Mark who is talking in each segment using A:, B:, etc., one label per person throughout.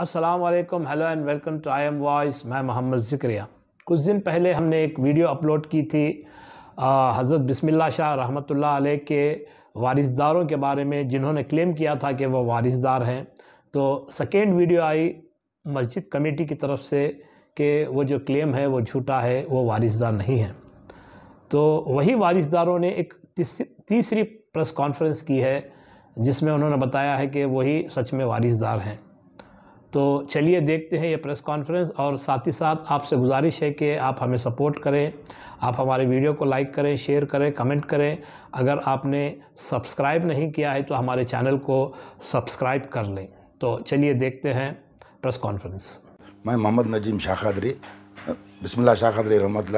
A: वालेकुम hello and welcome to I M voice मैं मोहम्मद ज़िक्रिया कुछ दिन पहले हमने एक वीडियो अपलोड की थी हज़रत बिस्मिल्लाह शाह रहमतुल्लाह अलैह के वारिसदारों के बारे में जिन्होंने क्लेम किया था कि वह वारिसदार हैं तो सेकेंड वीडियो आई मस्जिद कमेटी की तरफ से कि वो जो क्लेम है वो झूठा है वो वारिसदार नहीं है तो वही वारिसदारों ने एक तीसरी प्रेस कॉन्फ्रेंस की है जिसमें उन्होंने बताया है कि वही सच में वारिसदार हैं तो चलिए देखते हैं ये प्रेस कॉन्फ्रेंस और साथ ही साथ आपसे गुजारिश है कि आप हमें सपोर्ट करें आप हमारे वीडियो को लाइक करें शेयर करें कमेंट करें अगर आपने सब्सक्राइब नहीं किया है तो हमारे चैनल को सब्सक्राइब कर लें तो चलिए देखते
B: हैं प्रेस कॉन्फ्रेंस मैं मोहम्मद नजीम शाहदरी बिस्मिल्ला शाहदरी रहमत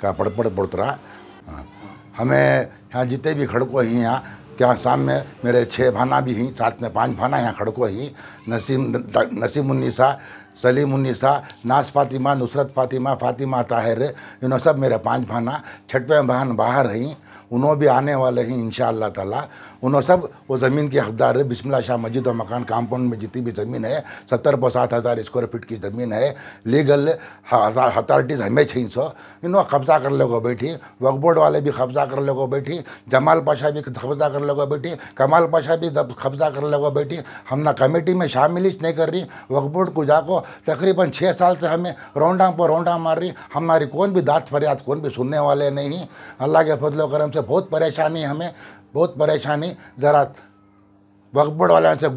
B: का पढ़ पढ़ पढ़ हमें यहाँ जितने भी खड़कों हैं यहाँ क्या सामने मेरे छः भाना भी हैं साथ में पांच भाना यहाँ खड़को ही नसीम नसीम सलीम उन्नीसा नास फातिमा नुसरत फातिमा फातिमा ताहिर इन्हों सब मेरे पांच भाना छठवें बहन बाहर हैं उन्हों भी आने वाले हैं इन तला उन्हों सब वो ज़मीन के हकदार है बिस्मिल्ला शाह मस्जिद और मकान कॉम्पाउंड में जितनी भी ज़मीन है सत्तर पौ सात हज़ार स्क्वायर फीट की ज़मीन है लीगल अथॉरिटीज़ हमें छीन सौ इन्हों कब्जा कर लोगों बैठी वक्फ बोर्ड वाले भी कब्जा कर लोगों बैठी जमाल पाशा भी कब्जा कर लोगों बैठी कमाल पाशा भी कब्जा कर लोगों बैठी हम ना कमेटी में शामिल ही नहीं कर रही वक्फ बोर्ड को जाको तकरीबन छः साल से हमें रोंडा पर रोंडा मार रही हमारी कौन भी दात फरियाद कौन भी सुनने वाले नहीं अल्लाह के फजल करम से बहुत परेशानी हमें बहुत परेशानी ज़रा वकबड़ वाले से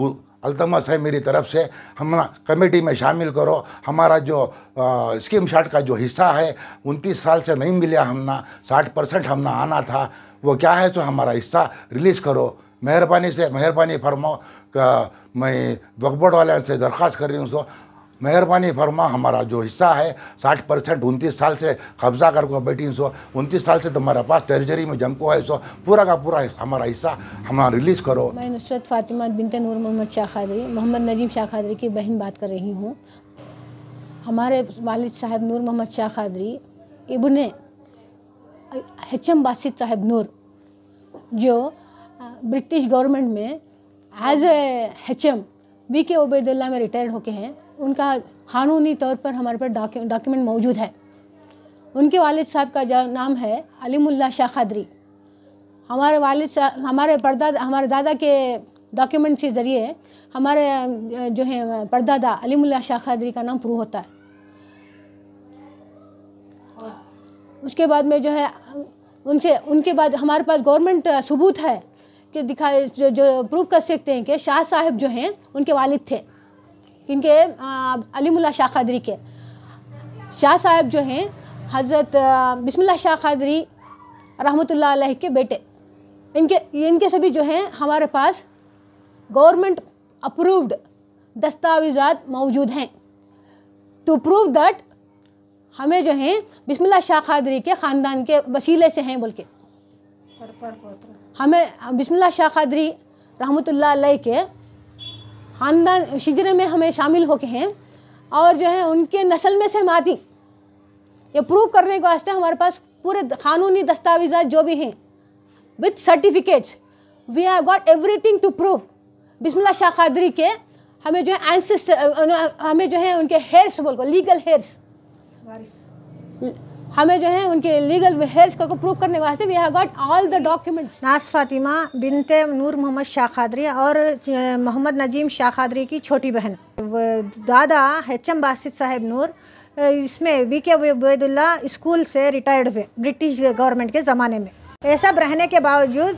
B: अलतमस है मेरी तरफ से हम कमेटी में शामिल करो हमारा जो आ, स्कीम शार्ट का जो हिस्सा है उनतीस साल से नहीं मिला हमना साठ परसेंट हमना आना था वो क्या है तो हमारा हिस्सा रिलीज़ करो मेहरबानी से मेहरबानी फरमाओ मैं वकबड़ वाले से दरख्वास्त कर रही हूँ सो मेहरबानी फरमा हमारा जो हिस्सा है साठ परसेंट उनतीस साल से कब्जा कर को बैठी सो उनतीस साल से तुम्हारे तो पास टेरिटरी में जमको है सो पूरा का पूरा हमारा हिस्सा हमारा रिलीज़ करो मैं
C: नुसरत फातिमा बिन नूर मोहम्मद शाह खादरी मोहम्मद नजीम शाह खादरी की बहन बात कर रही हूँ हमारे वालिद साहब नूर मोहम्मद शाह खादरी इबन हचम बासित साहेब नूर जो ब्रिटिश गवर्नमेंट में as a H M B K Obaidullah में रिटायर्ड होके हैं उनका कानूनी तौर पर हमारे पास डॉक्यूमेंट मौजूद है उनके वालिद साहब का जो नाम है अलीमुल्ला शाह खादरी हमारे वालिद साहब हमारे परदा हमारे दादा के डॉक्यूमेंट के ज़रिए हमारे जो है परदादा अलीमुल्ला शाह खादरी का नाम प्रूव होता है उसके बाद में जो है उनसे उनके बाद हमारे पास गवर्नमेंट सबूत है कि दिखा जो, जो प्रूव कर सकते हैं कि शाह साहब जो हैं उनके वालिद थे इनके अलीमुल्ला शाह खादरी के शाह साहब जो हैं हज़रत बिस्मिल्लाह शाह खादरी रहमतुल्लाह अलैह के बेटे इनके इनके सभी जो हैं हमारे पास गवर्नमेंट अप्रूव्ड दस्तावेज़ा मौजूद हैं टू प्रूव दैट हमें जो हैं बिस्मिल्लाह शाह खादरी के ख़ानदान के वसीले से हैं बोल के हमें बिस्मिल्लाह शाह खादरी रहमतुल्लाह अलैह के ख़ानदान शजरे में हमें शामिल हो के हैं और जो है उनके नस्ल में से हम आती ये प्रूव करने के वास्ते हमारे पास पूरे कानूनी दस्तावेजा जो भी हैं with certificates we have got everything to prove Bismillah Shah Qadri के हमें जो है एंसेस्टर हमें जो है उनके हेयर्स बोल को लीगल हेयर्स हमें
D: जो है उनके लीगल को प्रूव करने वास्ते we have got all the documents नास फातिमा बिनते नूर मोहम्मद शाह खादरी और मोहम्मद नजीम शाह खादरी की छोटी बहन दादा एच एम बासित साहेब नूर इसमें वी के उबैदुल्ला स्कूल से रिटायर्ड हुए ब्रिटिश गवर्नमेंट के ज़माने में ये सब रहने के बावजूद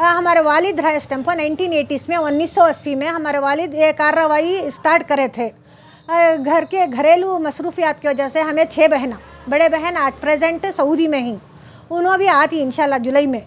D: हमारे वालिद रहे इस टाइम पर नाइनटीन में अस्सी में हमारे वालिद ये कार्रवाई स्टार्ट करे थे घर के घरेलू मसरूफियात की वजह से हमें छः बहना बड़े बहन एट प्रेजेंट सऊदी में ही उन्होंने भी आती इन जुलाई में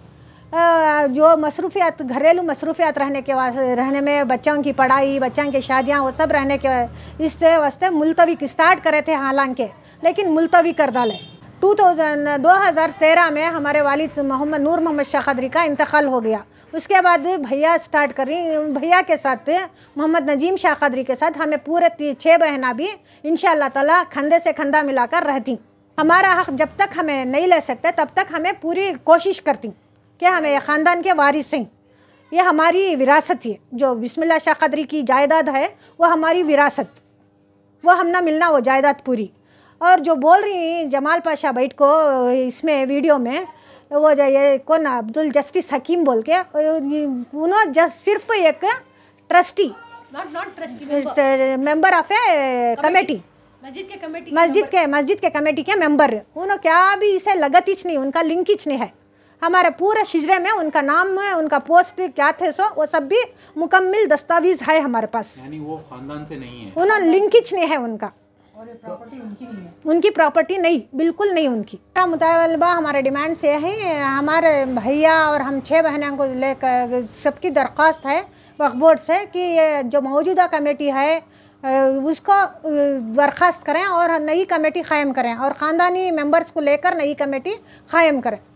D: जो मसरूफियात घरेलू मसरूफियात रहने के रहने में बच्चों की पढ़ाई बच्चों की शादियाँ वो सब रहने के इस वास्ते मुलतवी स्टार्ट करे थे हालांकि लेकिन मुलतवी कर डाले 2000 2013 में हमारे वालिद मोहम्मद नूर मोहम्मद शाह खदरी का इंतकाल हो गया उसके बाद भैया स्टार्ट कर रही भैया के साथ मोहम्मद नजीम शाह खदरी के साथ हमें पूरे छः बहना भी इन ताला कंधे से खंदा मिलाकर रहती हमारा हक जब तक हमें नहीं ले सकते तब तक हमें पूरी कोशिश करती कि हमें ख़ानदान के वारिस हैं ये हमारी विरासत है जो बिस्मिल्लाह शाह कदरी की जायदाद है वह हमारी विरासत वो हम ना मिलना वो जायदाद पूरी और जो बोल रही हैं जमाल पाशा बैठ को इसमें वीडियो में वो ये कौन अब्दुल जस्टिस हकीम बोल के उन्होंने जस्ट सिर्फ एक trustee
C: member of a committee मस्जिद के मस्जिद
D: के कमेटी के मेंबर उन्होंने क्या भी इसे लगत ही नहीं उनका लिंक ही नहीं है हमारे पूरे शिजरे में उनका नाम है उनका पोस्ट क्या थे सो वो सब भी मुकम्मल दस्तावेज है हमारे पास यानी
A: वो खानदान से नहीं है उन्होंने
D: लिंकिज नहीं है उनका उनकी प्रॉपर्टी नहीं बिल्कुल नहीं उनकी का मुतालबा हमारे डिमांड्स ये है हमारे भैया और हम छः बहनों को लेकर सबकी दरख्वास्त है वक्फ बोर्ड से कि ये जो मौजूदा कमेटी है उसको बर्खास्त करें और नई कमेटी क़ायम करें और ख़ानदानी मेंबर्स को लेकर नई कमेटी क़ायम करें